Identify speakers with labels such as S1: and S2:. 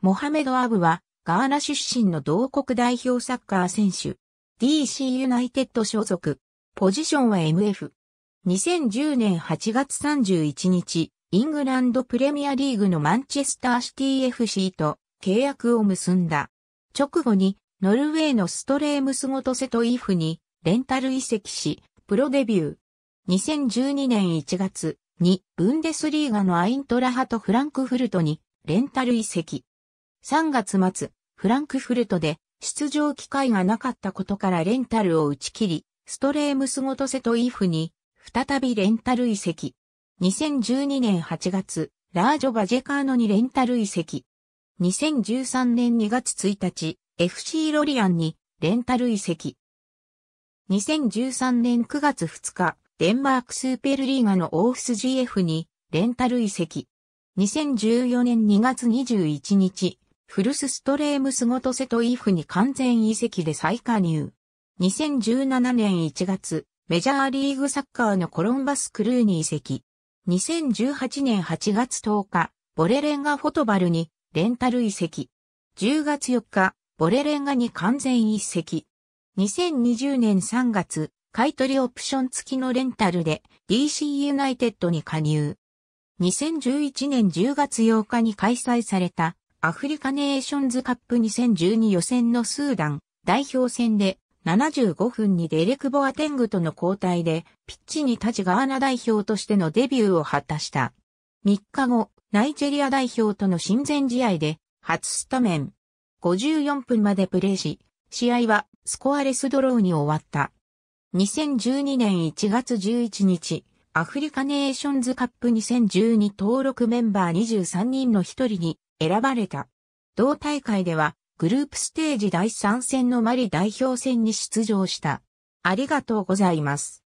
S1: モハメド・アブは、ガーナ出身の同国代表サッカー選手。DC ユナイテッド所属。ポジションは MF。2010年8月31日、イングランドプレミアリーグのマンチェスターシティ FC と契約を結んだ。直後に、ノルウェーのストレームスゴトセトイフに、レンタル移籍し、プロデビュー。2012年1月に、ブンデスリーガのアイントラハとフランクフルトに、レンタル移籍。3月末、フランクフルトで出場機会がなかったことからレンタルを打ち切り、ストレームスごとセトイフに再びレンタル移籍。2012年8月、ラージョ・バジェカーノにレンタル移籍。2013年2月1日、FC ロリアンにレンタル移籍。2013年9月2日、デンマークスーペルリーガのオーフス GF にレンタル移籍。2014年2月21日、フルスストレームスゴトセトイフに完全移籍で再加入。2017年1月、メジャーリーグサッカーのコロンバスクルーに移籍。2018年8月10日、ボレレンガフォトバルにレンタル移籍。10月4日、ボレレンガに完全移籍。2020年3月、買取オプション付きのレンタルで DC ユナイテッドに加入。2011年10月8日に開催されたアフリカネーションズカップ2012予選のスーダン代表戦で75分にデレク・ボアテングとの交代でピッチに立ちガーナ代表としてのデビューを果たした。3日後、ナイジェリア代表との親善試合で初スタメン。54分までプレーし、試合はスコアレスドローに終わった。2012年1月11日、アフリカネーションズカップ2012登録メンバー23人の一人に選ばれた。同大会では、グループステージ第3戦のマリ代表戦に出場した。ありがとうございます。